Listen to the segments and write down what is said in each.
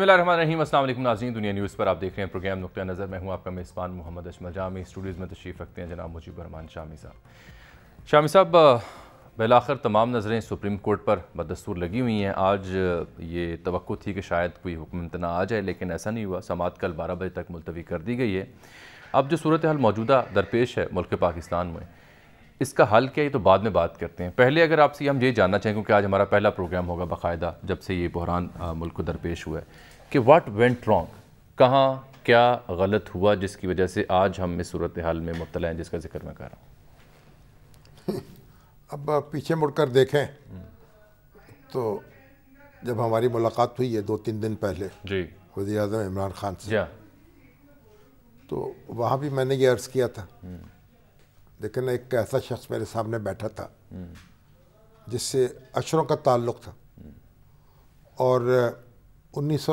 बसमीम असल नाज़ी दुनिया न्यूज़ पर आप देख रहे हैं प्रोग्राम नुक़ नज़र मैं हूँ आपका मेज़बान मोहम्मद अशमल जामी स्टूडियोज़ में तशरीफ़ रखते हैं जनाब मुजीब रहमान शामी साहब शामी साहब बिलाखर तमाम नज़रें सुप्रीम कोर्ट पर बदस्तूर लगी हुई हैं आज ये तो थी कि शायद कोई हुक्म इम्तना आ जाए लेकिन ऐसा नहीं हुआ समात कल बारह बजे तक मुलतवी कर दी गई है अब जो सूरत हाल मौजूदा दरपेश है मुल्क पाकिस्तान में इसका हल क्या है तो बाद में बात करते हैं पहले अगर आपसे हम ये जानना चाहें क्योंकि आज हमारा पहला प्रोग्राम होगा बाकायदा जब से ये बहरान मुल्क को दरपेश हुआ है कि वाट वेंट रॉन्ग कहाँ क्या गलत हुआ जिसकी वजह से आज हम इस सूरत हाल में मुबतला हैं जिसका जिक्र मैं कर रहा हूँ अब पीछे मुड़कर देखें तो जब हमारी मुलाकात हुई है दो तीन दिन पहले जी वजी अजम इमरान खान से हाँ। तो वहाँ भी मैंने ये अर्ज़ किया था हम्म। लेकिन एक ऐसा शख्स मेरे सामने बैठा था जिससे अशरों का ताल्लुक था और उन्नीस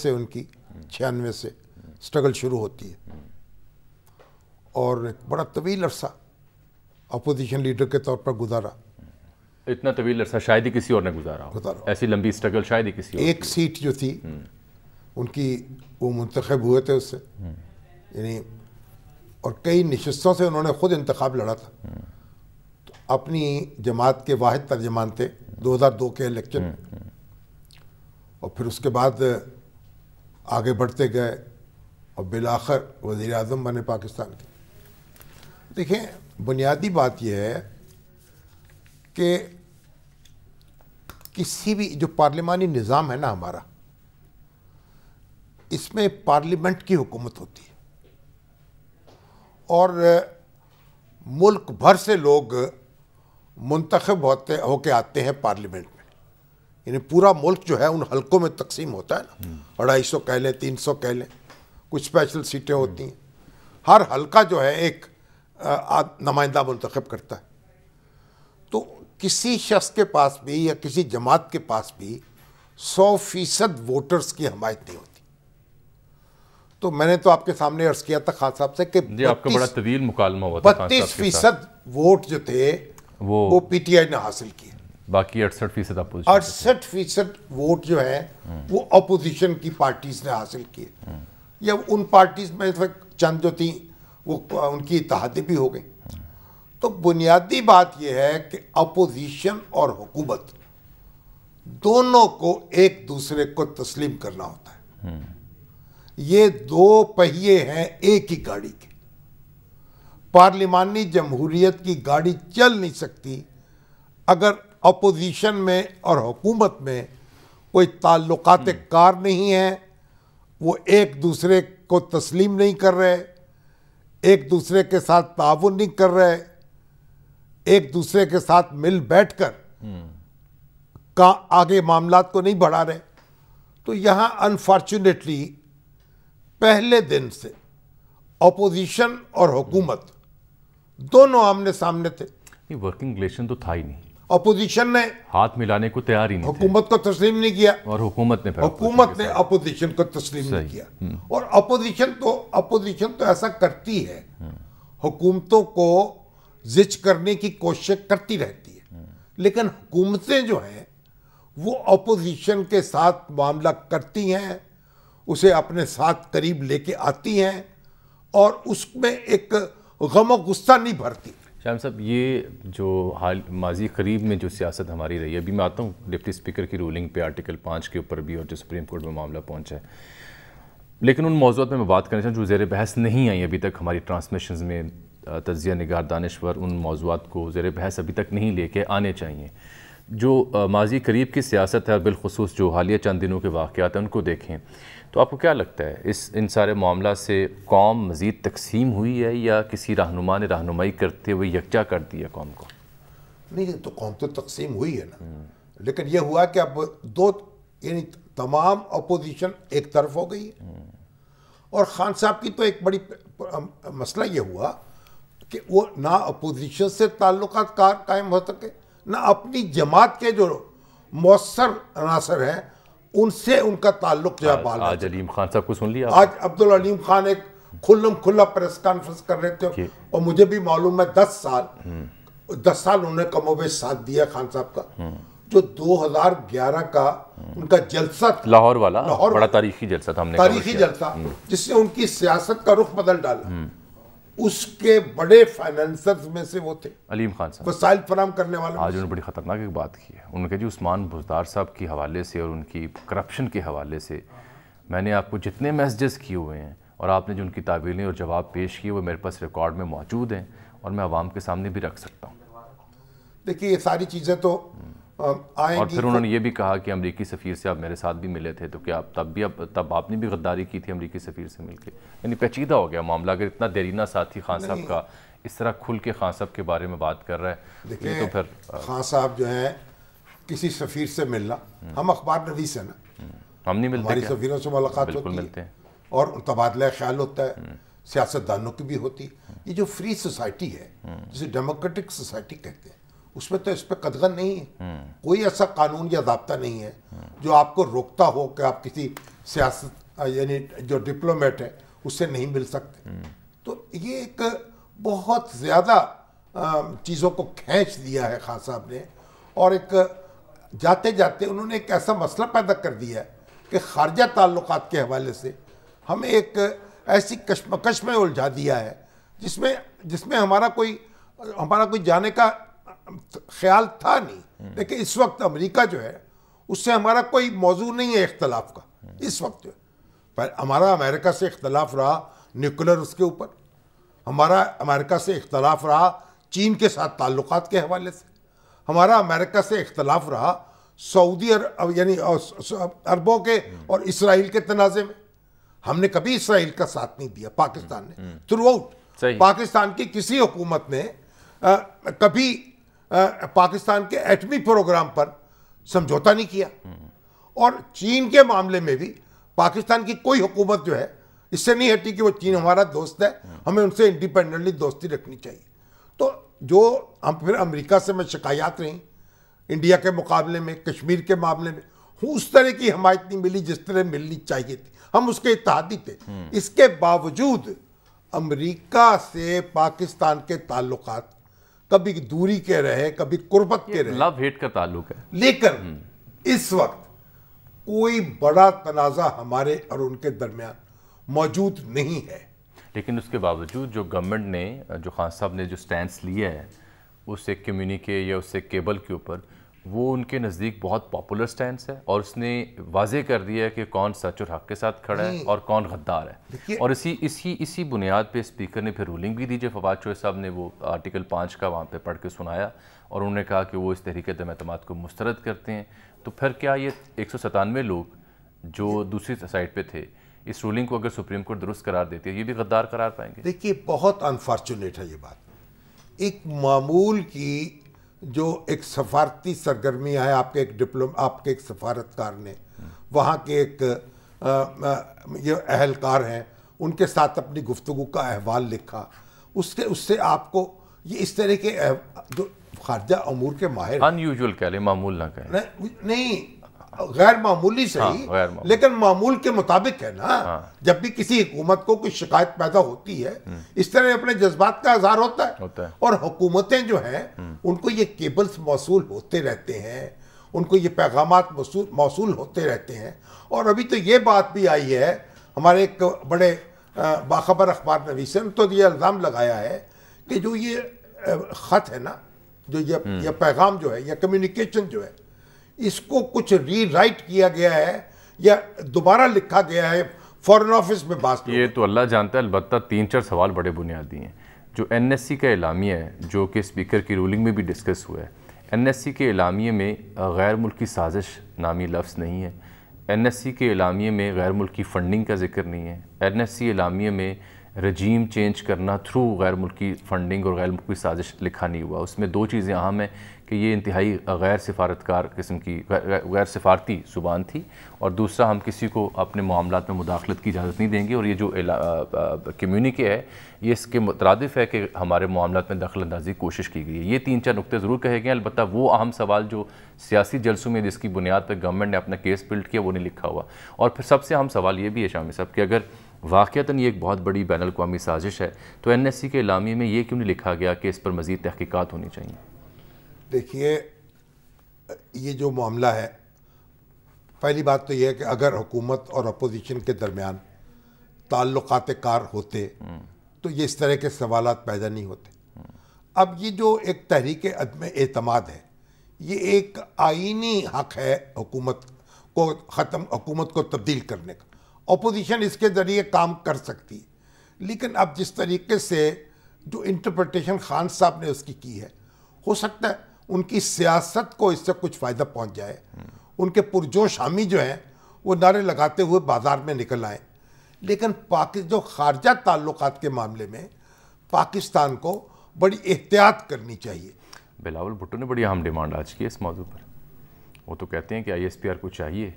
से उनकी छियानवे से स्ट्रगल शुरू होती है और एक बड़ा तवील अरसा अपोजिशन लीडर के तौर पर गुजारा इतना तवील अरसा शायद ही किसी और ने गुजारा गुजारा ऐसी लंबी स्ट्रगल शायद ही किसी एक और सीट जो थी हम्म। उनकी वो मुंतखब हुए थे उससे हम्म। यानी और कई नशस्तों से उन्होंने खुद इंतखब लड़ा था तो अपनी जमात के वाद तर्जमान थे 2002 के इलेक्शन हम्म, हम्म। और फिर उसके बाद आगे बढ़ते गए और बिलाखर वज़ी अजम बने पाकिस्तान के देखें बुनियादी बात यह है कि किसी भी जो पार्लियामानी निज़ाम है ना हमारा इसमें पार्लियामेंट की हुकूमत होती है और मुल्क भर से लोग मुंतखब होते होके आते हैं पार्लियामेंट में यानी पूरा मुल्क जो है उन हलकों में तकसीम होता है ना अढ़ाई हम्म। सौ कह लें तीन सौ कह लें कुछ स्पेशल सीटें होती हैं हर हलका जो है एक नुमाइंदा मंतखब करता है तो किसी शख्स के पास भी या किसी जमात के पास भी सौ फीसद वोटर्स की हमायत नहीं होती तो मैंने तो आपके सामने अर्ज किया था खान साहब से कि आपका बड़ा तवील मुकालमा हुआ था बत्तीस फीसद वोट जो थे वो, वो पीटीआई ने हासिल किए बाकी अड़सठ फीसद अड़सठ फीसद वोट जो है वो अपोजिशन की पार्टीज ने हासिल किए या उन पार्टीज में चंद जो थी वो उनकी इतहादें भी हो गई तो बुनियादी बात यह है कि अपोजिशन और हुकूमत दोनों को एक दूसरे को तस्लीम करना होता है ये दो पहिए हैं एक ही गाड़ी के पार्लिमानी जमहूरियत की गाड़ी चल नहीं सकती अगर अपोजिशन में और हुकूमत में कोई ताल्लुकात हम्म। कार नहीं है वो एक दूसरे को तस्लीम नहीं कर रहे एक दूसरे के साथ ताउन नहीं कर रहे एक दूसरे के साथ मिल बैठ कर हम्म। का आगे मामला को नहीं बढ़ा रहे तो यहाँ अनफॉर्चुनेटली पहले दिन से अपोजिशन और हुकूमत दोनों आमने सामने थे नहीं वर्किंग रिलेशन तो था ही नहीं अपोजिशन ने हाथ मिलाने को तैयार ही नहीं हुकूमत को तस्लीम नहीं किया और हुकूमत ने हुकूमत ने अपोजिशन को तस्लीम नहीं किया हम्म। और अपोजिशन तो अपोजिशन तो ऐसा करती है हुकूमतों को जिच करने की कोशिश करती रहती है लेकिन हुकूमतें जो हैं वो अपोजिशन के साथ मामला करती हैं उसे अपने साथ करीब लेके आती हैं और उसमें एक गम गुस्सा नहीं भरती शाम साहब ये जो हाल माजी करीब में जो सियासत हमारी रही है अभी मैं आता हूँ डिप्टी स्पीकर की रूलिंग पे आर्टिकल पाँच के ऊपर भी और जो सुप्रीम कोर्ट में मामला पहुँचा है लेकिन उन मौजूद में मैं बात करना चाहूँ जो जेर बहस नहीं आई अभी तक हमारी ट्रांसमिशन में तजिया नगार दानश्वर उन मौजूद को जेर बहस अभी तक नहीं लेके आने चाहिए जो माजी करीब की सियासत है और बिलखसूस जो हालिया चंद दिनों के वाक़ हैं उनको देखें तो आपको क्या लगता है इस इन सारे मामला से कौम मज़ीद तकसीम हुई है या किसी रहनुमा ने रहनुमाई करते हुए यकजा कर दिया कौम को नहीं तो कौम तो तकसीम हुई है ना लेकिन यह हुआ कि अब दो यानी तमाम अपोजिशन एक तरफ हो गई है और खान साहब की तो एक बड़ी मसला यह हुआ कि वो ना अपोजिशन से ताल्लुक कायम हो सके ना अपनी जमात के जो मौसर अनासर हैं उनसे उनका ताल्लुक जो है बाल आज अलीम खान साहब को सुन लिया आज अब्दुल अलीम खान एक खुल्लम खुल्ला प्रेस कॉन्फ्रेंस कर रहे थे और मुझे भी मालूम है दस साल हम्म। दस साल उन्होंने कमोबेश साथ दिया खान साहब का जो 2011 का उनका जलसा लाहौर वाला लाहौर बड़ा तारीखी जलसा था हमने तारीखी जलसा हम्म। जिससे उनकी सियासत का रुख बदल डाला हम्म। उसके बड़े फाइनेंसर्स में से वो थे अलीम खान साहब वसाइल फराम करने वाले आज उन्होंने बड़ी ख़तरनाक एक बात की है उन्होंने कहा जी उस्मान बुजदार साहब के हवाले से और उनकी करप्शन के हवाले से मैंने आपको जितने मैसेजेस किए हुए हैं और आपने जो उनकी तावीलें और जवाब पेश किए वो मेरे पास रिकॉर्ड में मौजूद हैं और मैं आवाम के सामने भी रख सकता हूँ देखिए ये सारी चीज़ें तो आएगी और फिर उन्होंने ये भी कहा कि अमरीकी सफ़ीर से आप मेरे साथ भी मिले थे तो क्या आप तब भी अब तब आपने भी गद्दारी की थी अमरीकी सफ़ीर से मिलकर यानी पेचीदा हो गया मामला अगर इतना देरीना साथी खान साहब का इस तरह खुल के खान साहब के बारे में बात कर रहा है तो, तो फिर खान साहब जो है किसी सफ़ीर से मिलना हम अखबार नवीस हैं ना हम्म। हम नहीं मिलते हमारी सफ़ीरों से मुलाकात मिलते हैं और तबादला ख्याल होता है हम्म। सियासतदानों की भी होती है हम्म। ये जो फ्री सोसाइटी है जिसे डेमोक्रेटिक सोसाइटी कहते हैं उसमें तो इस पर कदगन नहीं है कोई ऐसा कानून या जबता नहीं है जो आपको रोकता हो कि आप किसी सियासत यानी जो डिप्लोमेट है उससे नहीं मिल सकते तो ये एक बहुत ज़्यादा चीज़ों को खींच दिया है खान साहब ने और एक जाते जाते उन्होंने एक ऐसा मसला पैदा कर दिया है कि खारजा ताल्लुक के हवाले से हमें एक ऐसी कश्मकश में उलझा दिया है जिसमें जिसमें हमारा कोई हमारा कोई जाने का ख्याल था नहीं लेकिन इस वक्त अमेरिका जो है उससे हमारा कोई मौजू नहीं है इख्तलाफ का इस वक्त जो पर हमारा अमेरिका से इख्तलाफ रहा न्यूक्लियर उसके ऊपर हमारा अमेरिका से इख्तलाफ रहा चीन के साथ ताल्लुक के हवाले से हमारा अमेरिका से इख्तलाफ रहा सऊदी अरब यानी अरबों के और इसराइल के तनाज़े में हमने कभी इसराइल का साथ नहीं दिया पाकिस्तान ने थ्रू हम्म। आउट पाकिस्तान की किसी हुकूमत ने आ, कभी पाकिस्तान के एटमी प्रोग्राम पर समझौता नहीं किया और चीन के मामले में भी पाकिस्तान की कोई हुकूमत जो है इससे नहीं हटी कि वो चीन हमारा दोस्त है हमें उनसे इंडिपेंडेंटली दोस्ती रखनी चाहिए तो जो हम फिर अमेरिका से मैं शिकायत रही इंडिया के मुकाबले में कश्मीर के मामले में उस तरह की हमायत नहीं मिली जिस तरह मिलनी चाहिए थी हम उसके इतिहादी थे हम्म। इसके बावजूद अमेरिका से पाकिस्तान के ताल्लुकात कभी दूरी के रहे कभी कुर्बत के रहे लव हेट का ताल्लुक है लेकिन हम्म। इस वक्त कोई बड़ा तनाजा हमारे और उनके दरमियान मौजूद नहीं है लेकिन उसके बावजूद जो गवर्नमेंट ने जो खान साहब ने जो स्टैंड लिया है उससे कम्युनिके या उससे केबल के ऊपर वो उनके नज़दीक बहुत पॉपुलर स्टैंड है और उसने वाजे कर दिया है कि कौन सच और हक के साथ खड़ा है और कौन गद्दार है और इसी इसी इसी बुनियाद पे स्पीकर ने फिर रूलिंग भी दी जो फवाद चोह साहब ने वो आर्टिकल पाँच का वहाँ पे पढ़ के सुनाया और उन्होंने कहा कि वो इस तहरीक दम को मुस्तरद करते हैं तो फिर क्या ये एक लोग जो दूसरी साइड पर थे इस रूलिंग को अगर सुप्रीम कोर्ट दुरुस्त करार देती है ये भी गद्दार करार पाएंगे देखिए बहुत अनफॉर्चुनेट है ये बात एक मामूल की जो एक सफारती सरगर्मी है आपके एक डिप्लोम आपके एक सफारतकार ने वहाँ के एक ये अहलकार हैं उनके साथ अपनी गुफ्तु का अहवाल लिखा उसके उससे आपको ये इस तरह के जो खारजा अमूर के माहिर अनयूजल कह लें मामूल ना कहें नहीं गैर मामूली सही हाँ, मामूली। लेकिन मामूल के मुताबिक है ना हाँ। जब भी किसी हुकूमत को कोई शिकायत पैदा होती है हम्म। इस तरह अपने जज्बात का इजहार होता है, होता है। और हुकूमतें जो हैं हम्म। उनको ये केबल्स मौसू होते रहते हैं उनको ये पैगाम मौसू होते रहते हैं और अभी तो ये बात भी आई है हमारे एक बड़े बाखबर अखबार ने ने तो ये इल्ज़ाम लगाया है कि जो ये ख़त है ना जो ये, हम्म। ये पैगाम जो है या कम्युनिकेशन जो है इसको कुछ रीराइट किया गया है या दोबारा लिखा गया है फॉरेन ऑफिस में बात ये तो अल्लाह जानता है अलबत्त तीन चार सवाल बड़े बुनियादी हैं जो एन का एलामिया है जो कि स्पीकर की रूलिंग में भी डिस्कस हुआ है एन के एलामिए में गैर मुल्की साजिश नामी लफ्ज़ नहीं है एन के एलामिए में गैर मुल्की फ़ंडिंग का जिक्र नहीं है एन एलामिए में रजीम चेंज करना थ्रू गैर मुल्की फ़ंडिंग और गैर मुल्की साजिश लिखा नहीं हुआ उसमें दो चीज़ें अहम हैं कि ये इंतहाई गैर सफारतकार किस्म की गैर सफारती ज़ुबान थी और दूसरा हम किसी को अपने मामला में मुदाखलत की इजाज़त नहीं देंगे और ये जो कम्यूनिके है ये इसके मुतरदफ़ है कि हमारे मामला में दखल अंदाजी की कोशिश की गई है ये तीन चार नुकते ज़रूर कहे गए अलबत्त वो अहम सवाल जो सियासी जलसों में जिसकी बुनियाद पर गवर्नमेंट ने अपना केस बिल्ड किया वो नहीं लिखा हुआ और फिर सबसे अहम सवाल ये भी है शामी साहब कि अगर वाक़ता ये एक बहुत बड़ी बैन अवी साजिश है तो एन एस सी के इलामी में ये क्यों नहीं लिखा गया कि इस पर मज़ीद तहकीक़ात होनी चाहिए देखिए ये जो मामला है पहली बात तो यह है कि अगर हुकूमत और अपोजिशन के दरमियान ताल्लुकात कार होते तो ये इस तरह के सवाल पैदा नहीं होते अब ये जो एक तहरीक अदम अतमाद है ये एक आइनी हक है हुकूमत को ख़त्म हुकूमत को तब्दील करने का अपोजिशन इसके ज़रिए काम कर सकती है लेकिन अब जिस तरीके से जो इंटरप्रटेशन खान साहब ने उसकी की है हो सकता है उनकी सियासत को इससे कुछ फ़ायदा पहुंच जाए उनके पुरजोश हामी जो हैं वो नारे लगाते हुए बाजार में निकल आए लेकिन पाकिस्तान जो खारजा ताल्लुक के मामले में पाकिस्तान को बड़ी एहतियात करनी चाहिए बिलावल भुट्टो ने बड़ी अहम डिमांड आज की इस मौजू पर वो तो कहते हैं कि आर को चाहिए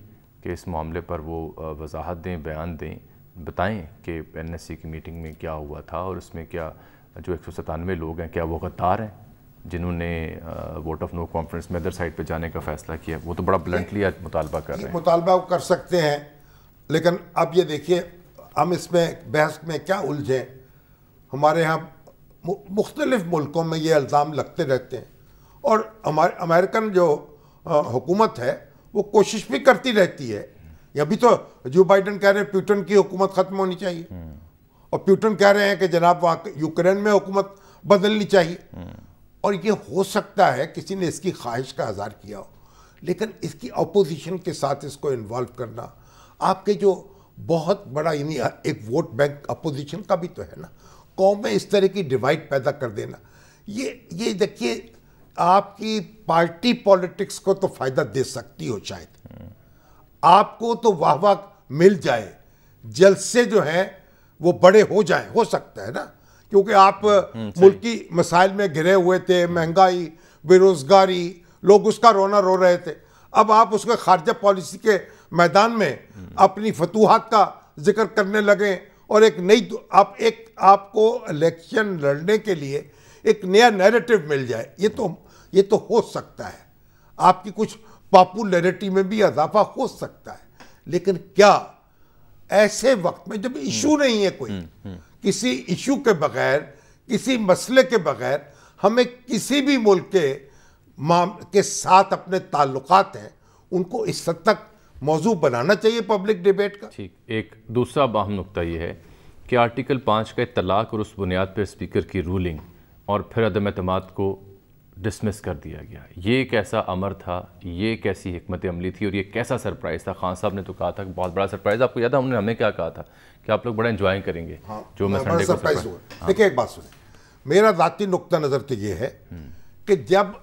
कि इस मामले पर वो वजाहत दें बयान दें बताएं कि एनएससी की मीटिंग में क्या हुआ था और उसमें क्या जो एक सौ सतानवे लोग हैं क्या वो गद्दार हैं जिन्होंने वोट ऑफ नो कॉन्फ्रेंस में अदर साइड पे जाने का फैसला किया वो तो बड़ा ब्लंटली आज मुतालबा कर रहे हैं मुतालबा कर सकते हैं लेकिन अब ये देखिए हम इसमें बहस में क्या उलझे हमारे यहाँ मुख्तलिफ मुल्कों में ये इल्ज़ाम लगते रहते हैं और हमारे अमेरिकन जो हुकूमत है वो कोशिश भी करती रहती है अभी तो जो बाइडन कह रहे हैं प्यूटन की हुकूमत ख़त्म होनी चाहिए हम्म। और प्यूटन कह रहे हैं कि जनाब वहाँ यूक्रेन में हुकूमत बदलनी चाहिए हम्म। और ये हो सकता है किसी ने इसकी ख्वाहिश का आज़ार किया हो लेकिन इसकी अपोजिशन के साथ इसको इन्वॉल्व करना आपके जो बहुत बड़ा यानी एक वोट बैंक अपोजिशन का भी तो है ना कौम में इस तरह की डिवाइड पैदा कर देना ये ये देखिए आपकी पार्टी पॉलिटिक्स को तो फ़ायदा दे सकती हो शायद आपको तो वाह वाह मिल जाए से जो है वो बड़े हो जाए हो सकता है ना क्योंकि आप हम्म, मुल्क की मसाइल में घिरे हुए थे महंगाई बेरोज़गारी लोग उसका रोना रो रहे थे अब आप उसके खारजा पॉलिसी के मैदान में हम्म। अपनी फतूहत का जिक्र करने लगे और एक नई आप एक आपको इलेक्शन लड़ने के लिए एक नया नैरेटिव मिल जाए ये तो ये तो हो सकता है आपकी कुछ पॉपुलरिटी में भी इजाफा हो सकता है लेकिन क्या ऐसे वक्त में जब इशू हम्म। नहीं है कोई किसी इशू के बगैर किसी मसले के बगैर हमें किसी भी मुल्क के माम के साथ अपने ताल्लुकात हैं उनको इस हद तक मौजू बनाना चाहिए पब्लिक डिबेट का ठीक एक दूसरा बाहम नुकता यह है कि आर्टिकल पाँच का तलाक और उस बुनियाद पर स्पीकर की रूलिंग और फिर अदम अतमाद को डिसमिस कर दिया गया ये कैसा अमर था ये कैसी हमत अमली थी और ये कैसा सरप्राइज़ था खान साहब ने तो कहा था बहुत बड़ा सरप्राइज़ आपको याद है हमने हमें क्या कहा था कि आप लोग बड़ा इन्जॉय करेंगे हाँ, जो मैं संडे को सरप्राइज हुआ देखिए एक बात सुने मेरा ज़ाती नुकता नज़र तो ये है हम्म। कि जब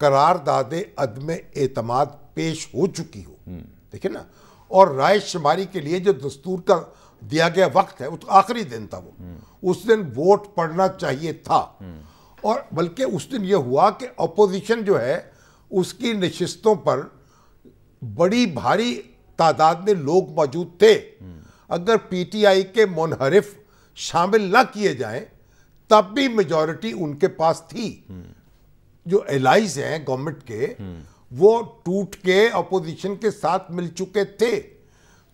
करारदाद अदम एतमाद पेश हो चुकी हो हम्म। देखिए ना और राय शुमारी के लिए जो दस्तूर का दिया गया वक्त है उस आखिरी दिन था वो हम्म। उस दिन वोट पड़ना चाहिए था और बल्कि उस दिन ये हुआ कि अपोजिशन जो है उसकी नशस्तों पर बड़ी भारी तादाद में लोग मौजूद थे अगर पीटीआई के मुनहरफ शामिल ना किए जाएं तब भी मेजॉरिटी उनके पास थी जो एलाइज हैं गवर्नमेंट के वो टूट के अपोजिशन के साथ मिल चुके थे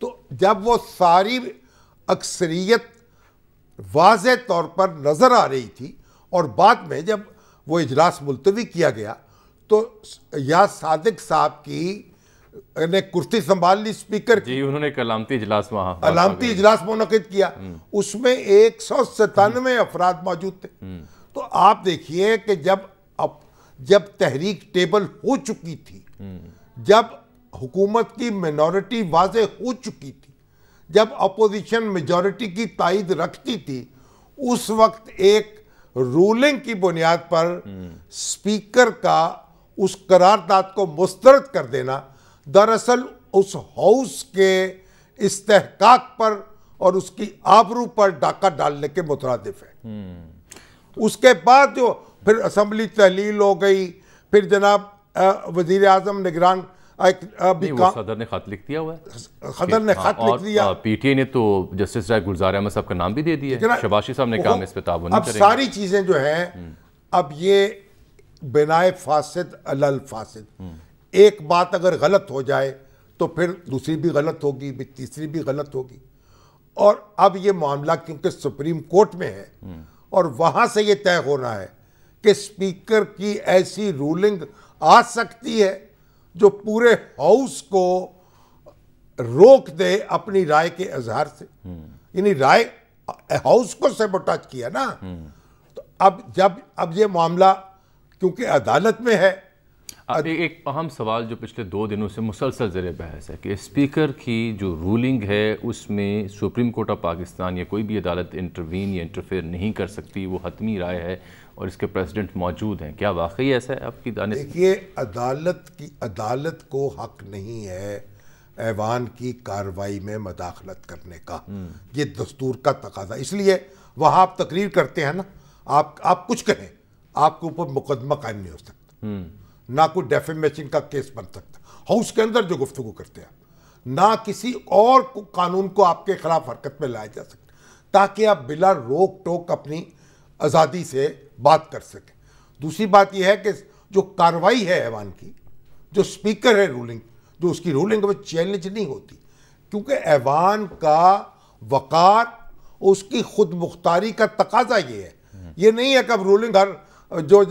तो जब वो सारी अक्सरियत वाज तौर पर नज़र आ रही थी और बाद में जब वो इजलास मुलतवी किया गया तो या सादिक साहब की ने कुर्सी संभाल ली स्पीकर की उन्होंने एक अलामती इजलास वहां अलामती इजलास मुनद किया हम्म। उसमें एक सौ सतानवे अफराद मौजूद थे हम्म। तो आप देखिए कि जब अब जब तहरीक टेबल हो चुकी थी हम्म। जब हुकूमत की मेनोरिटी वाज हो चुकी थी जब अपोजिशन मेजोरिटी की तायद रखती थी उस वक्त एक रूलिंग की बुनियाद पर स्पीकर का उस करारदाद को मुस्तरद कर देना दरअसल उस हाउस के इस्तेकाक पर और उसकी आबरू पर डाका डालने के मुतरद है हम्म। उसके बाद जो फिर असम्बली तहलील हो गई फिर जनाब वजीर आजम निगरान Uh, है हाँ, तो अब सारी चीज़ें जो हम्म। अब ये बिनाए एक बात अगर गलत हो जाए तो फिर दूसरी भी गलत होगी फिर तीसरी भी गलत होगी और अब ये मामला क्योंकि सुप्रीम कोर्ट में है हम्म। और वहां से ये तय होना है कि स्पीकर की ऐसी रूलिंग आ सकती है जो पूरे हाउस को रोक दे अपनी राय के इजहार से हम्म। यानी राय हाउस को सेबोटाज किया ना हम्म। तो अब जब अब ये मामला क्योंकि अदालत में है अब एक अहम सवाल जो पिछले दो दिनों से मुसलसल ज़र बहस है कि स्पीकर की जो रूलिंग है उसमें सुप्रीम कोर्ट ऑफ पाकिस्तान या कोई भी अदालत इंटरवीन या इंटरफेयर नहीं कर सकती वो हतमी राय है और इसके प्रेसिडेंट मौजूद हैं क्या वाकई ऐसा है आपकी दानिश देखिए अदालत की अदालत को हक नहीं है ऐवान की कार्रवाई में मदाखलत करने का हम्म। ये दस्तूर का तकाजा इसलिए वहाँ आप तकरीर करते हैं ना आप आप कुछ कहें आपके ऊपर मुकदमा कायम नहीं हो सकता हम्म। ना कोई डेफेमेशन का केस बन सकता हाउस के अंदर जो गुफ्तु करते हैं ना किसी और को, कानून को आपके खिलाफ हरकत में लाया जा सकता ताकि आप बिला रोक टोक अपनी आज़ादी से बात कर सकें दूसरी बात यह है कि जो कार्रवाई है ऐवान की जो स्पीकर है रूलिंग जो उसकी रूलिंग वो चैलेंज नहीं होती क्योंकि ऐवान का वक़ार उसकी खुद मुख्तारी का तकाजा ये है ये नहीं है कि अब रूलिंग हर जो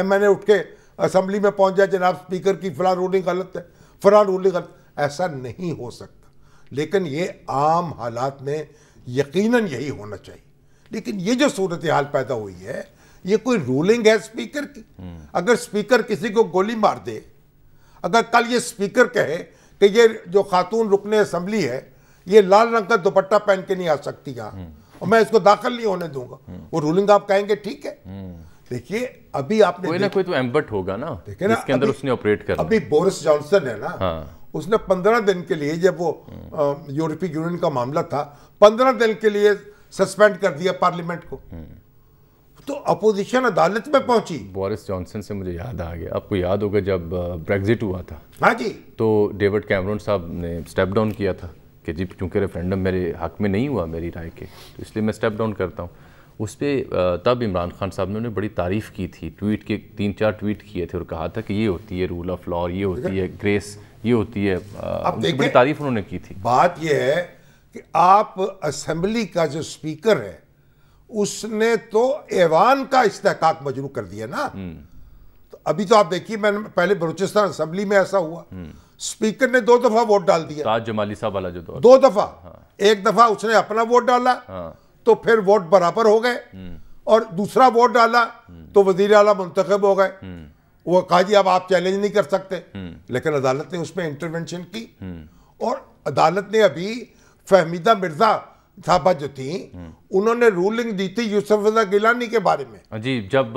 एम एन ए उठ के असम्बली में पहुंच जाए जनाब स्पीकर की फ़लाँ रूलिंग गलत है फ़लाँ रूलिंग गलत ऐसा नहीं हो सकता लेकिन ये आम हालात में यकीनन यही होना चाहिए लेकिन ये जो सूरत हाल पैदा हुई है ये कोई रूलिंग है स्पीकर की अगर स्पीकर किसी को गोली मार दे अगर कल ये स्पीकर कहे कि ये जो खातून रुकने असम्बली है ये लाल रंग का दुपट्टा पहन के नहीं आ सकती यहाँ और मैं इसको दाखिल नहीं होने दूंगा वो रूलिंग आप कहेंगे ठीक है देखिए अभी आपने कोई ना कोई तो एम्बट होगा ना देखिए ना इसके अंदर उसने ऑपरेट कर अभी बोरिस जॉनसन है ना हाँ। उसने पंद्रह दिन के लिए जब वो यूरोपीय यूनियन का मामला था पंद्रह दिन के लिए सस्पेंड कर दिया पार्लियामेंट को तो अपोजिशन अदालत में पहुंची बोरिस जॉनसन से मुझे याद आ गया आपको याद होगा जब ब्रेग्जिट हुआ था हाँ जी तो डेविड कैमरून साहब ने स्टेप डाउन किया था कि जी क्योंकि रेफरेंडम मेरे हक में नहीं हुआ मेरी राय के तो इसलिए मैं स्टेप डाउन करता हूँ उस पर तब इमरान खान साहब ने उन्हें बड़ी तारीफ़ की थी ट्वीट के तीन चार ट्वीट किए थे और कहा था कि ये होती है रूल ऑफ लॉ ये होती है ग्रेस ये होती है बड़ी तारीफ उन्होंने की थी बात यह है कि आप असेंबली का जो स्पीकर है उसने तो ऐवान का इस्तेकाक मजरू कर दिया ना हम्म। तो अभी तो आप देखिए मैंने पहले बलूचिस्तान असम्बली में ऐसा हुआ हम्म। स्पीकर ने दो दफा वोट डाल दिया ताज जमाली साहब वाला जो दो दफा हाँ। एक दफा उसने अपना वोट डाला हाँ। तो फिर वोट बराबर हो गए हम्म। और दूसरा वोट डाला तो वजीर अला मुंतब हो गए वो कहा जी अब आप चैलेंज नहीं कर सकते लेकिन अदालत ने उसमें इंटरवेंशन की और अदालत ने अभी फहमीदा मिर्जा साहबा जो थी हम्म। उन्होंने रूलिंग दी थी यूसुफ रजा गिलानी के बारे में हाँ जी जब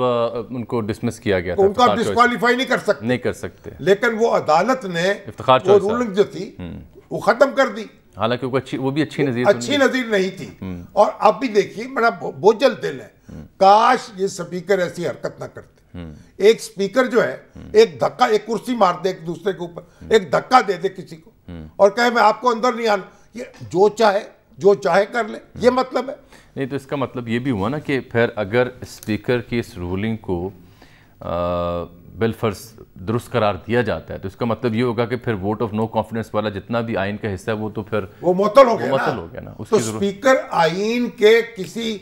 उनको डिसमिस किया गया था, उनका डिस्कालीफाई नहीं कर सकते नहीं कर सकते लेकिन वो अदालत ने वो रूलिंग जो थी हम्म। वो खत्म कर दी हालांकि वो अच्छी वो भी अच्छी नजीर अच्छी नजीर नहीं थी हम्म। और आप भी देखिए बड़ा बोझल दिल है काश ये स्पीकर ऐसी हरकत ना करते एक स्पीकर जो है एक धक्का एक कुर्सी मार दे एक दूसरे के ऊपर एक धक्का दे दे किसी को और कहे मैं आपको अंदर नहीं आना ये जो चाहे जो चाहे कर ले ये मतलब है नहीं तो इसका मतलब ये भी हुआ ना कि फिर अगर स्पीकर की इस रूलिंग को बिलफर्स दुरुस्त करार दिया जाता है तो इसका मतलब ये होगा कि फिर वोट ऑफ नो कॉन्फिडेंस वाला जितना भी आइन का हिस्सा है वो तो फिर वो मतल हो गया हो गया ना तो स्पीकर आइन के किसी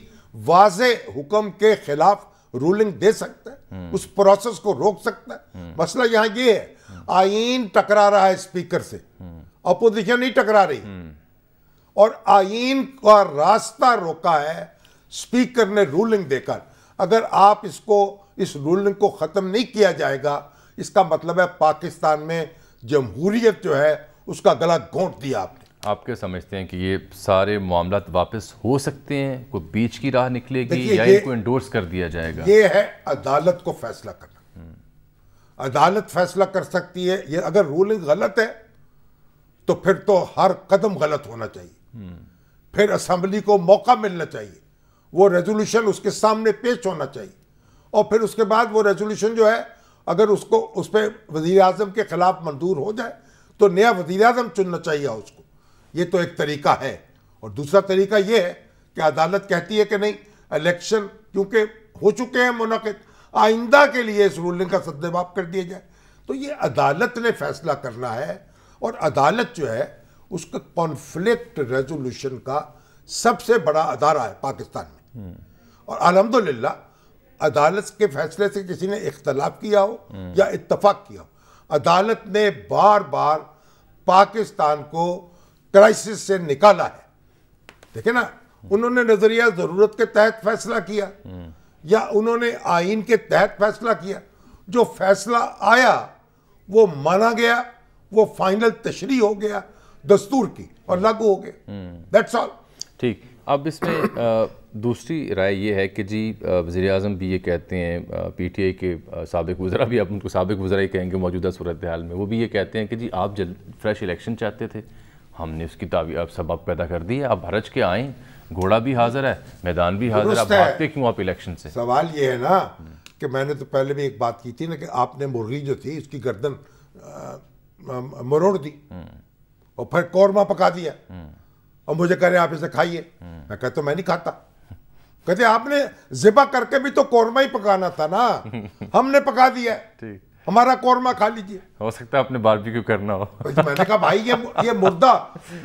वाज हुक्म के खिलाफ रूलिंग दे सकता है हम्म। उस प्रोसेस को रोक सकता है हम्म। मसला यहाँ ये है आइन टकरा रहा है स्पीकर से हम्म। अपोजिशन नहीं टकरा रही और आइन का रास्ता रोका है स्पीकर ने रूलिंग देकर अगर आप इसको इस रूलिंग को ख़त्म नहीं किया जाएगा इसका मतलब है पाकिस्तान में जमहूरियत जो है उसका गला घोंट दिया आपने आप क्या समझते हैं कि ये सारे मामला वापस हो सकते हैं कोई बीच की राह निकलेगी या इनको इंडोर्स कर दिया जाएगा ये है अदालत को फैसला करना अदालत फैसला कर सकती है ये अगर रूलिंग गलत है तो फिर तो हर कदम गलत होना चाहिए फिर असम्बली को मौका मिलना चाहिए वो रेजोल्यूशन उसके सामने पेश होना चाहिए और फिर उसके बाद वो रेजोल्यूशन जो है अगर उसको उस पर वज़ी अजम के ख़िलाफ़ मंजूर हो जाए तो नया वज़ी अजम चुनना चाहिए उसको ये तो एक तरीका है और दूसरा तरीका ये है कि अदालत कहती है कि नहीं इलेक्शन क्योंकि हो चुके हैं मुनद आइंदा के लिए इस रूलिंग का सद्देबाप कर दिया जाए तो ये अदालत ने फैसला करना है और अदालत जो है उसका कॉन्फ्लिक्ट रेजोल्यूशन का सबसे बड़ा अदारा है पाकिस्तान में और अलहमदिल्ला अदालत के फैसले से किसी ने इख्तलाफ किया हो या इतफाक किया हो अदालत ने बार बार पाकिस्तान को क्राइसिस से निकाला है देखे ना उन्होंने नजरिया ज़रूरत के तहत फैसला किया या उन्होंने आइन के तहत फैसला किया जो फैसला आया वो माना गया वो फाइनल तशरी हो गया दस्तूर की और लागू हो गए दैट्स ऑल ठीक अब इसमें दूसरी राय ये है कि जी वज़ी अजम भी ये कहते हैं पी टी आई के सबक वज़रा भी आप उनको सबक वज़रा ही कहेंगे मौजूदा सूरत हाल में वो भी ये कहते हैं कि जी आप जल फ्रेश इलेक्शन चाहते थे हमने उसकी ताबी अब सबब पैदा कर दी है आप भरज के आएँ घोड़ा भी हाजिर है मैदान भी हाजिर आप भागते क्यों आप इलेक्शन से सवाल ये है ना कि मैंने तो पहले भी एक बात की थी ना कि आपने मुर्गी जो थी उसकी गर्दन मरोड़ दी हम्म। और फिर कौरमा पका दिया हम्म। और मुझे कह रहे आप इसे खाइए मैं कहता तो मैं नहीं खाता कहते आपने जिबा करके भी तो कौरमा ही पकाना था ना हमने पका दिया हमारा कौरमा खा लीजिए हो सकता है आपने बारबेक्यू करना हो मैंने कहा भाई ये ये मुर्दा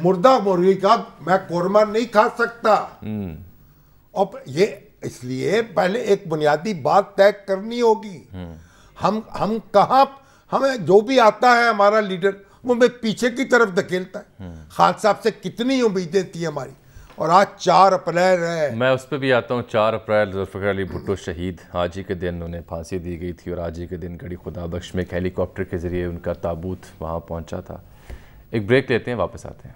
मुर्दा मुर्गी का मैं कौरमा नहीं खा सकता और हम्म। ये इसलिए पहले एक बुनियादी बात तय करनी होगी हम्म। हम हम कहा हमें जो भी आता है हमारा लीडर वो मैं पीछे की तरफ धकेलता है हम्म। खान साहब से कितनी उम्मीदें थी हमारी और आज चार अप्रैल है मैं उस पर भी आता हूँ चार अप्रैल जुल्फ़िकर अली भुट्टो शहीद आज ही के दिन उन्हें फांसी दी गई थी और आज ही के दिन कड़ी खुदा बख्श में एक हेलीकॉप्टर के ज़रिए उनका ताबूत वहाँ पहुँचा था एक ब्रेक लेते हैं वापस आते हैं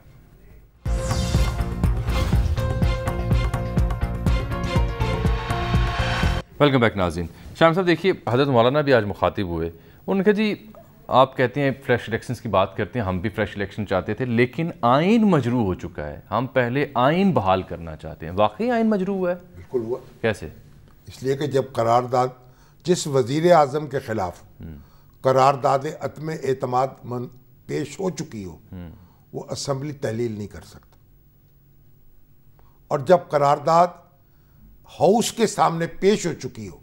वेलकम बैक नाजीन शाम साहब देखिए हजरत मौलाना भी आज मुखातिब हुए उनके जी आप कहते हैं फ्रेश इलेक्शन की बात करते हैं हम भी फ्रेश इलेक्शन चाहते थे लेकिन आइन मजरू हो चुका है हम पहले आइन बहाल करना चाहते हैं वाकई आइन मजरू हुआ है बिल्कुल हुआ कैसे इसलिए कि जब करारदाद जिस वजीर आजम के ख़िलाफ़ हम्म। करारदाद अतम अतमाद मन पेश हो चुकी हो हम्म। वो असम्बली तहलील नहीं कर सकता और जब करारदाद हाउस के सामने पेश हो चुकी हो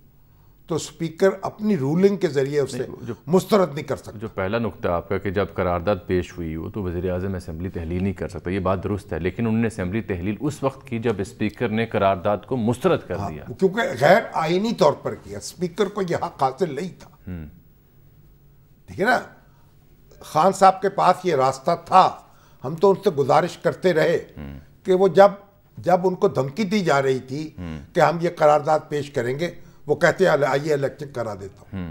तो स्पीकर अपनी रूलिंग के जरिए उसे मुस्तरद नहीं कर सकता जो पहला नुकता आपका कि जब करारदाद पेश हुई हो तो वजी अजम असम्बली तहलील नहीं कर सकता ये बात दुरुस्त है लेकिन उन्होंने असम्बली तहलील उस वक्त की जब स्पीकर ने करारदाद को मुस्तरद कर हाँ, दिया क्योंकि गैर आइनी तौर पर किया स्पीकर को यह हक हासिल नहीं था हम्म। ठीक है ना खान साहब के पास ये रास्ता था हम तो उनसे गुजारिश करते रहे हम्म। कि वो जब जब उनको धमकी दी जा रही थी हम्म। कि हम ये करारदाद पेश करेंगे वो कहते हैं आइए इलेक्शन करा देता हूँ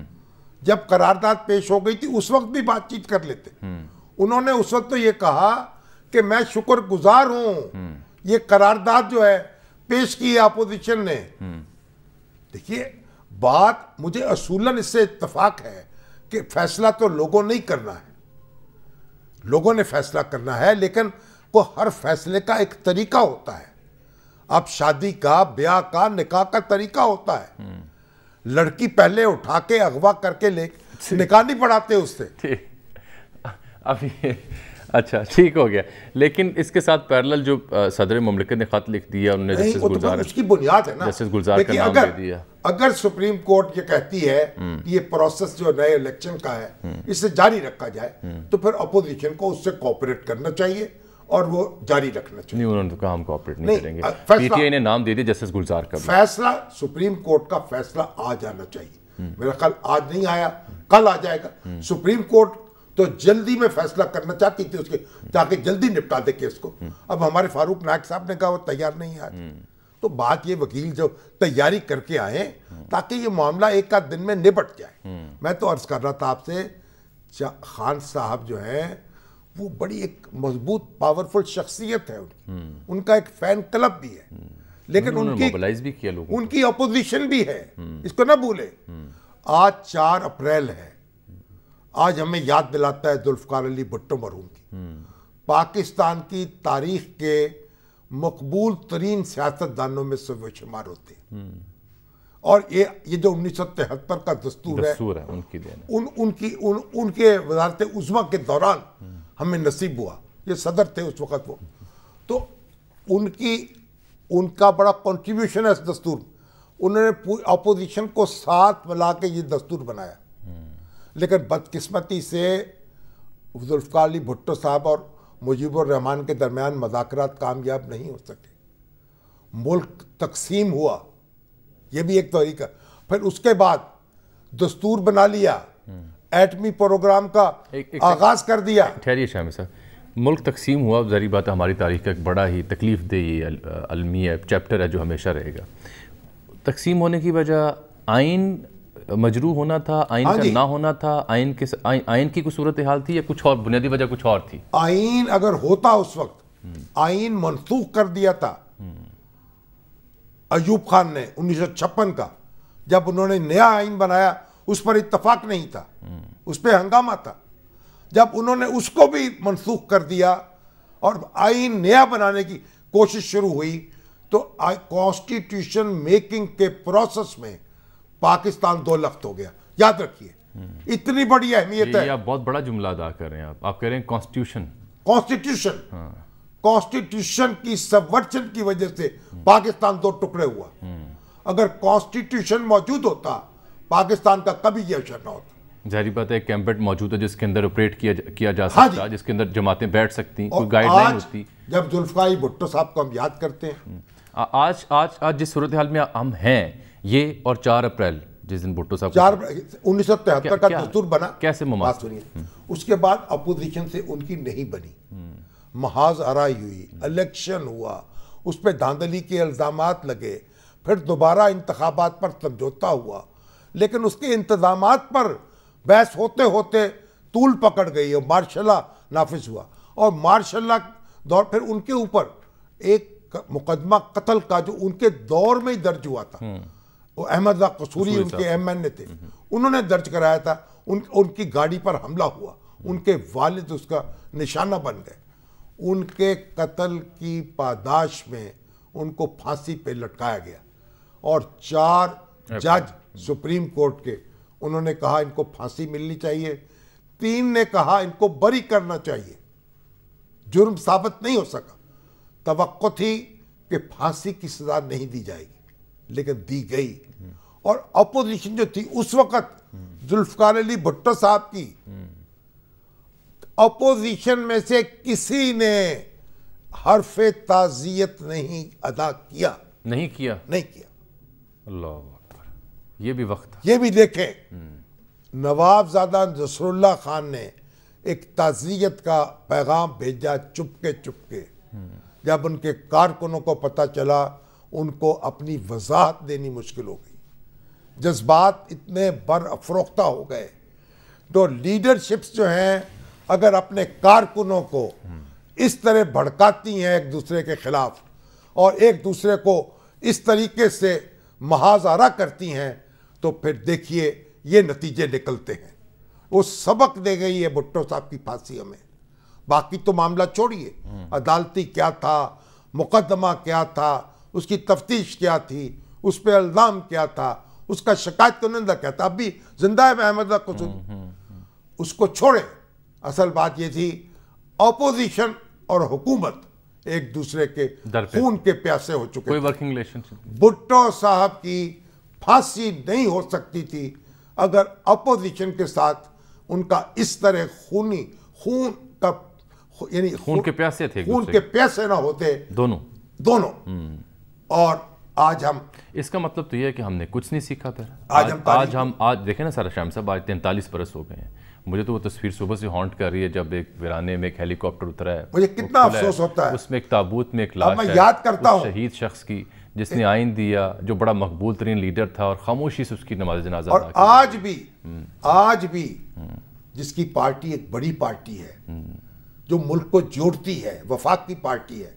जब करारदाद पेश हो गई थी उस वक्त भी बातचीत कर लेते उन्होंने उस वक्त तो ये कहा कि मैं शुक्र गुजार हूं ये करारदाद जो है पेश की अपोजिशन ने देखिए बात मुझे असूलन इससे इतफाक है कि फैसला तो लोगों ने ही करना है लोगों ने फैसला करना है लेकिन वो हर फैसले का एक तरीका होता है अब शादी का ब्याह का निकाह का तरीका होता है लड़की पहले उठा के अगवा करके ले निकाली पड़ाते उससे अभी अच्छा ठीक हो गया लेकिन इसके साथ पैरल जो सदर ममलिकत ने खत लिख दिया उन्होंने जस्टिस तो गुलजार उसकी बुनियाद है ना जस्टिस गुलजार का नाम अगर, दे दिया अगर सुप्रीम कोर्ट ये कहती है हम्म। कि ये प्रोसेस जो नए इलेक्शन का है हम्म। इसे जारी रखा जाए हम्म। तो फिर अपोजिशन को उससे कॉपरेट करना चाहिए और वो जारी रखना चाहिए नहीं उन्होंने काम कोऑपरेट नहीं, नहीं करेंगे पीटीआई ने नाम दे दिया जस्टिस गुलजार का फैसला सुप्रीम कोर्ट का फैसला आ जाना चाहिए हम्म। मेरा ख्याल आज नहीं आया कल आ जाएगा हम्म। सुप्रीम कोर्ट तो जल्दी में फैसला करना चाहती थी उसके ताकि जल्दी निपटा दे केस को हम्म। अब हमारे फारूक नायक साहब ने कहा वो तैयार नहीं आज तो बात ये वकील जो तैयारी करके आए ताकि ये मामला एक आध दिन में निपट जाए मैं तो अर्ज कर रहा था आपसे खान साहब जो हैं वो बड़ी एक मजबूत पावरफुल शख्सियत है उनकी उनका एक फैन क्लब भी है लेकिन उनकी भी किया लोगों उनकी अपोजिशन भी है इसको ना भूले आज चार अप्रैल है आज हमें याद दिलाता है जुल्फकार अली भुट्टो मरूम की पाकिस्तान की तारीख के मकबूल तरीन सियासतदानों में से वो शुमार होते हैं और ये ये जो उन्नीस सौ तिहत्तर का दस्तूर दस्तूर है, है उनकी देन उन उनकी उन उनके वजारत उजमा के दौरान हमें नसीब हुआ ये सदर थे उस वक़्त वो तो उनकी उनका बड़ा कॉन्ट्रीब्यूशन है इस दस्तूर उन्होंने अपोजिशन को साथ मिला के ये दस्तूर बनाया लेकिन बदकिस्मती से अली भुट्टो साहब और मुजीबर रहमान के दरमियान मजाकरात कामयाब नहीं हो सके मुल्क तकसीम हुआ ये भी एक तरीका फिर उसके बाद दस्तूर बना लिया एटमी प्रोग्राम का एक, एक, आगाज कर दिया ठहरिए शामी साहब मुल्क तकसीम हुआ जरी बात हमारी तारीख का एक बड़ा ही तकलीफ दे ये अलमी चैप्टर है जो हमेशा रहेगा तकसीम होने की वजह आइन मजरू होना था आइन हाँ का ना होना था आइन के आइन, आइन की कुछ सूरत हाल थी या कुछ और बुनियादी वजह कुछ और थी आइन अगर होता उस वक्त हम्म। आइन मनसूख कर दिया था हम्म। अयूब खान ने उन्नीस का जब उन्होंने नया आइन बनाया उस पर इतफाक नहीं था उस पर हंगामा था जब उन्होंने उसको भी मनसूख कर दिया और आइन नया बनाने की कोशिश शुरू हुई तो कॉन्स्टिट्यूशन मेकिंग के प्रोसेस में पाकिस्तान दो लफ्त हो गया याद रखिए इतनी बड़ी अहमियत है आप बहुत बड़ा जुमला अदा कर रहे हैं आप आप कह रहे हैं कॉन्स्टिट्यूशन कॉन्स्टिट्यूशन कॉन्स्टिट्यूशन की सबवर्चन की वजह से पाकिस्तान दो टुकड़े हुआ हम्म। अगर कॉन्स्टिट्यूशन मौजूद होता पाकिस्तान का कभी यह अशर ना होता जहरी बात है कैंपेट मौजूद है जिसके अंदर ऑपरेट किया किया जा हाँ सकता है हाँ जिसके अंदर जमातें बैठ सकती कोई गाइडलाइन होती जब जुल्फाई भुट्टो साहब को हम याद करते हैं आज आज आज जिस सूरत हाल में हम हैं ये और चार अप्रैल जिस दिन भुट्टो साहब चार उन्नीस सौ तिहत्तर का दस्तूर बना कैसे बात सुनिए हम्म। उसके बाद अपोजिशन से उनकी नहीं बनी हम्म। महाज आराई हुई इलेक्शन हम्म। हुआ उस पर धांधली के इल्ज़ाम लगे फिर दोबारा इंतबात पर समझौता हुआ लेकिन उसके इंतजाम पर बहस होते होते तूल पकड़ गई और मार्शाला नाफिज हुआ और मार्शाला दौर फिर उनके ऊपर एक मुकदमा कत्ल का जो उनके दौर में ही दर्ज हुआ था हम्म। वो अहमद कसूरी उनके एम एन ए थे हम्म, हम्म। उन्होंने दर्ज कराया था उन उनकी गाड़ी पर हमला हुआ उनके वालिद उसका निशाना बन गए उनके कत्ल की पादाश में उनको फांसी पे लटकाया गया और चार अच्छा। जज सुप्रीम कोर्ट के उन्होंने कहा इनको फांसी मिलनी चाहिए तीन ने कहा इनको बरी करना चाहिए जुर्म साबित नहीं हो सका तो थी कि फांसी की सजा नहीं दी जाएगी लेकिन दी गई और अपोजिशन जो थी उस वक्त जुल्फकार अली भुट्टो साहब की अपोजिशन में से किसी ने हरफ ताजियत नहीं अदा किया नहीं किया नहीं किया अल्लाह ये भी वक्त ये भी देखें नवाबजादा जसरुल्ला खान ने एक ताज़ियत का पैगाम भेजा चुपके चुपके जब उनके कारकुनों को पता चला उनको अपनी वजाहत देनी मुश्किल हो गई जज्बात इतने बर अफरोख्ता हो गए तो लीडरशिप्स जो हैं अगर अपने कारकुनों को इस तरह भड़काती हैं एक दूसरे के ख़िलाफ़ और एक दूसरे को इस तरीके से महाजारा करती हैं तो फिर देखिए ये नतीजे निकलते हैं वो सबक दे गई है भुट्टो साहब की फांसी हमें बाकी तो मामला छोड़िए हम्म। अदालती क्या था मुकदमा क्या था उसकी तफ्तीश क्या थी उस पर अल्जाम क्या था उसका शिकायत कुनंदा तो क्या था अब भी जिंदा है अहमद कुसुद हम्म, हम्म, उसको छोड़े असल बात ये थी अपोजिशन और हुकूमत एक दूसरे के खून के प्यासे हो चुके कोई वर्किंग रिलेशनशिप भुट्टो साहब की फांसी नहीं हो सकती थी अगर अपोजिशन के साथ उनका इस तरह खूनी खून का यानी खून के प्यासे थे खून के प्यासे ना होते दोनों दोनों हम्म। और आज हम इसका मतलब तो यह है कि हमने कुछ नहीं सीखा था आज हम आज हम आज देखें ना सर श्याम साहब आज तैंतालीस बरस हो गए हैं मुझे तो वो तस्वीर सुबह से हॉन्ट कर रही है जब एक वीराने में एक हेलीकॉप्टर उतरा है मुझे कितना अफसोस होता है उसमें एक ताबूत में एक लाश है याद करता हूँ शहीद शख्स की जिसने आइन दिया जो बड़ा मकबूल तरीन लीडर था और खामोशी से उसकी नमाज जनाजा और हम्म। आज भी आज हम्म। भी जिसकी पार्टी एक बड़ी पार्टी है हम्म। जो मुल्क को जोड़ती है वफाक की पार्टी है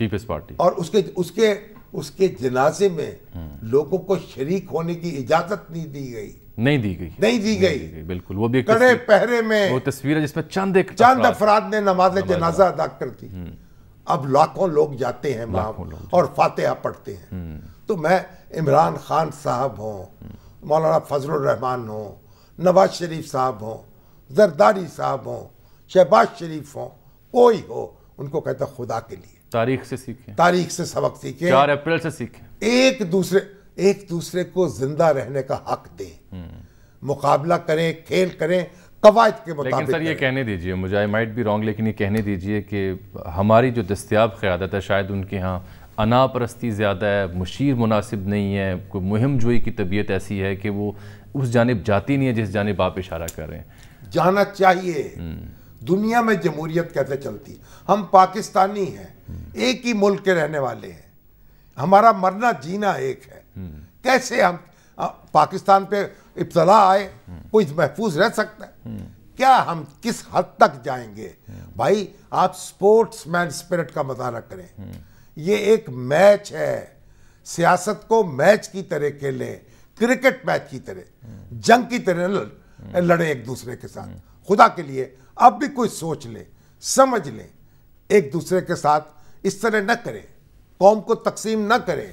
पीपल्स पार्टी और उसके उसके उसके जनाजे में लोगों को शरीक होने की इजाजत नहीं दी गई नहीं दी गई नहीं दी गई, बिल्कुल वो भी कड़े पहरे में वो तस्वीर है जिसमें चंद एक चंद अफराद ने नमाज जनाजा अदा कर दी अब लाखों लोग जाते हैं वहाँ और फातेहा पढ़ते हैं तो मैं इमरान खान साहब हों मौलाना फजल रहमान हों नवाज शरीफ साहब हों जरदारी साहब हों शहबाज शरीफ हों कोई हो उनको कहता खुदा के लिए तारीख से सीखें तारीख से सबक सीखें चार अप्रैल से सीखें एक दूसरे एक दूसरे को जिंदा रहने का हक दें हम्म। मुकाबला करें खेल करें कवायद के मुताबिक लेकिन सर ये कहने दीजिए मुझे आई माइट भी रॉन्ग लेकिन ये कहने दीजिए कि हमारी जो दस्तियाब क़्यादत है शायद उनके यहाँ अनापरस्ती ज़्यादा है मुशीर मुनासिब नहीं है कोई मुहिम जोई की तबीयत ऐसी है कि वो उस जानब जाती नहीं है जिस जानब आप इशारा कर रहे हैं जाना चाहिए हम्म। दुनिया में जमहूरियत कैसे चलती हम पाकिस्तानी हैं हम्म। एक ही मुल्क के रहने वाले हैं हमारा मरना जीना एक है हम्म। कैसे हम आ, पाकिस्तान पे इब्तला आए वो महफूज रह सकता है हम्म। क्या हम किस हद तक जाएंगे हम्म। भाई आप स्पोर्ट्स मैन स्पिरिट का मतारा करें हम्म। ये एक मैच है सियासत को मैच की तरह खेलें क्रिकेट मैच की तरह जंग की तरह लड़े एक दूसरे के साथ खुदा के लिए अब भी कोई सोच ले समझ ले एक दूसरे के साथ इस तरह न करें कौम को तकसीम ना करें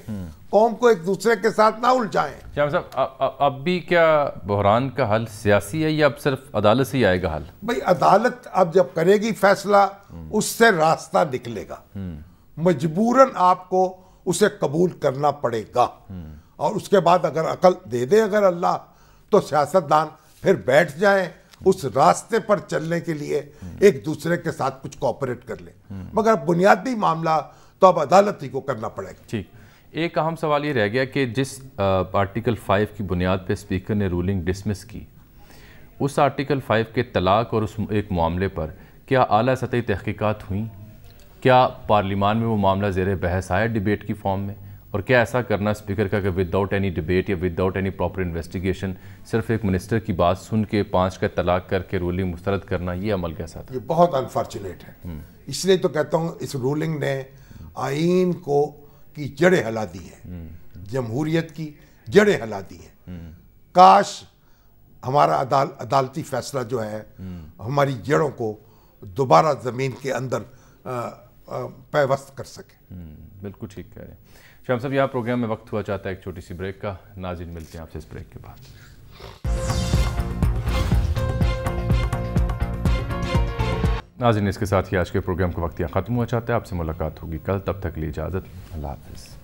कौम को एक दूसरे के साथ ना उलझाएं श्याम साहब अब भी क्या बहरान का हल सियासी है या अब सिर्फ अदालत से ही आएगा हल भाई अदालत अब जब करेगी फैसला उससे रास्ता निकलेगा मजबूरन आपको उसे कबूल करना पड़ेगा और उसके बाद अगर अकल दे दे अगर अल्लाह तो सियासतदान फिर बैठ जाए उस रास्ते पर चलने के लिए एक दूसरे के साथ कुछ कॉपरेट कर ले मगर बुनियादी मामला तो अब अदालत ही को करना पड़ेगा ठीक एक अहम सवाल ये रह गया कि जिस आर्टिकल फ़ाइव की बुनियाद पर स्पीकर ने रूलिंग डिसमिस की उस आर्टिकल फ़ाइव के तलाक और उस एक मामले पर क्या अली सतह तहकीक़ात हुई क्या पार्लिमान में वो मामला जेर बहस आया डिबेट की फॉर्म में और क्या ऐसा करना स्पीकर का कि विदाउट एनी डिबेट या विदाउट एनी प्रॉपर इन्वेस्टिगेशन सिर्फ एक मिनिस्टर की बात सुन के पाँच का तलाक करके रूलिंग मुस्तरद करना ये अमल कैसा था ये बहुत अनफॉर्चुनेट है हम्म। इसलिए तो कहता हूँ इस रूलिंग ने आइन को की जड़ें हिला दी हैं जमहूरियत की जड़ें हिला दी हैं काश हमारा अदाल अदालती फैसला जो है हमारी जड़ों को दोबारा ज़मीन के अंदर पैवस्त कर सके बिल्कुल ठीक कह रहे हैं श्याम साहब यहाँ प्रोग्राम में वक्त हुआ चाहता है एक छोटी सी ब्रेक का नाजिन मिलते हैं आपसे इस ब्रेक के बाद नाजिन इसके साथ ही आज के प्रोग्राम का वक्त यहाँ ख़त्म हुआ चाहता है आपसे मुलाकात होगी कल तब तक लिए इजाज़त अल्लाह हाफिज़